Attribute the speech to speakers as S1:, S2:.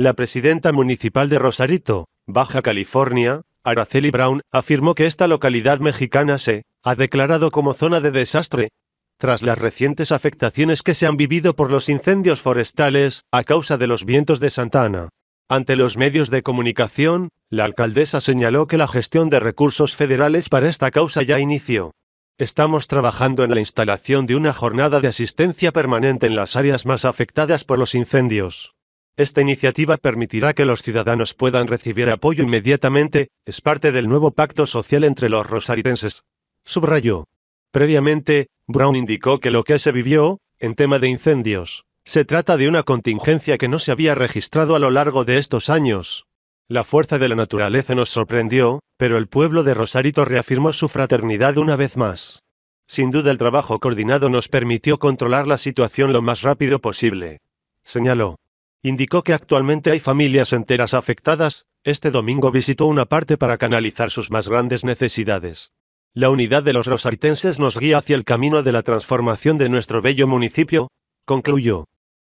S1: La presidenta municipal de Rosarito, Baja California, Araceli Brown, afirmó que esta localidad mexicana se ha declarado como zona de desastre tras las recientes afectaciones que se han vivido por los incendios forestales a causa de los vientos de Santa Ana. Ante los medios de comunicación, la alcaldesa señaló que la gestión de recursos federales para esta causa ya inició. Estamos trabajando en la instalación de una jornada de asistencia permanente en las áreas más afectadas por los incendios. Esta iniciativa permitirá que los ciudadanos puedan recibir apoyo inmediatamente, es parte del nuevo pacto social entre los rosaritenses. Subrayó. Previamente, Brown indicó que lo que se vivió, en tema de incendios, se trata de una contingencia que no se había registrado a lo largo de estos años. La fuerza de la naturaleza nos sorprendió, pero el pueblo de Rosarito reafirmó su fraternidad una vez más. Sin duda el trabajo coordinado nos permitió controlar la situación lo más rápido posible. Señaló. Indicó que actualmente hay familias enteras afectadas. Este domingo visitó una parte para canalizar sus más grandes necesidades. La unidad de los rosaritenses nos guía hacia el camino de la transformación de nuestro bello municipio, concluyó.